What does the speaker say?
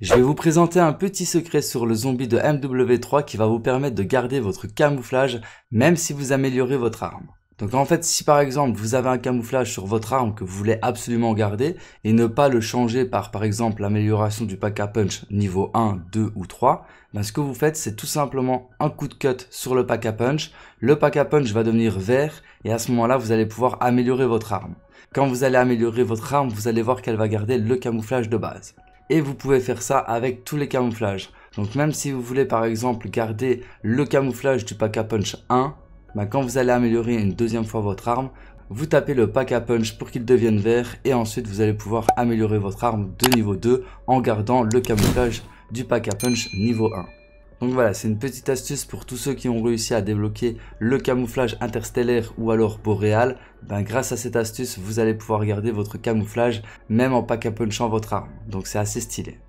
Je vais vous présenter un petit secret sur le zombie de MW3 qui va vous permettre de garder votre camouflage même si vous améliorez votre arme. Donc en fait, si par exemple vous avez un camouflage sur votre arme que vous voulez absolument garder et ne pas le changer par par exemple l'amélioration du pack à punch niveau 1, 2 ou 3, ben, ce que vous faites c'est tout simplement un coup de cut sur le pack à punch, le pack à punch va devenir vert et à ce moment là vous allez pouvoir améliorer votre arme. Quand vous allez améliorer votre arme, vous allez voir qu'elle va garder le camouflage de base et vous pouvez faire ça avec tous les camouflages. Donc même si vous voulez par exemple garder le camouflage du pack à punch 1, bah, quand vous allez améliorer une deuxième fois votre arme, vous tapez le pack à punch pour qu'il devienne vert et ensuite vous allez pouvoir améliorer votre arme de niveau 2 en gardant le camouflage du pack à punch niveau 1. Donc voilà, c'est une petite astuce pour tous ceux qui ont réussi à débloquer le camouflage interstellaire ou alors boréal. Ben grâce à cette astuce, vous allez pouvoir garder votre camouflage même en pack punchant votre arme. Donc c'est assez stylé.